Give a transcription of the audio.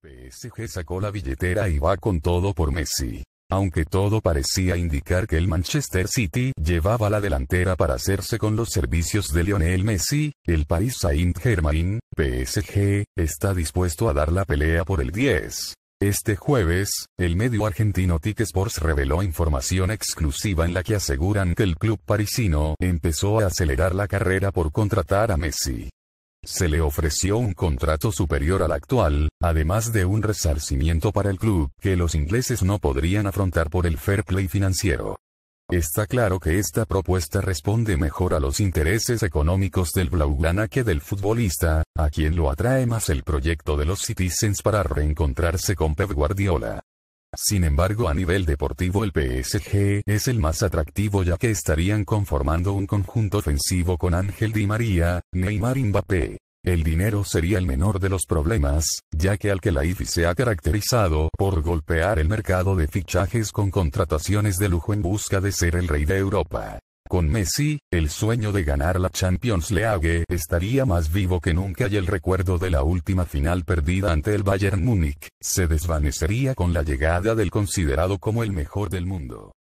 PSG sacó la billetera y va con todo por Messi. Aunque todo parecía indicar que el Manchester City llevaba la delantera para hacerse con los servicios de Lionel Messi, el Paris Saint-Germain, PSG, está dispuesto a dar la pelea por el 10. Este jueves, el medio argentino Tic Sports reveló información exclusiva en la que aseguran que el club parisino empezó a acelerar la carrera por contratar a Messi se le ofreció un contrato superior al actual, además de un resarcimiento para el club que los ingleses no podrían afrontar por el fair play financiero. Está claro que esta propuesta responde mejor a los intereses económicos del Blaugrana que del futbolista, a quien lo atrae más el proyecto de los Citizens para reencontrarse con Pep Guardiola. Sin embargo a nivel deportivo el PSG es el más atractivo ya que estarían conformando un conjunto ofensivo con Ángel Di María, Neymar y Mbappé. El dinero sería el menor de los problemas, ya que al que IFI se ha caracterizado por golpear el mercado de fichajes con contrataciones de lujo en busca de ser el rey de Europa. Con Messi, el sueño de ganar la Champions League estaría más vivo que nunca y el recuerdo de la última final perdida ante el Bayern Múnich, se desvanecería con la llegada del considerado como el mejor del mundo.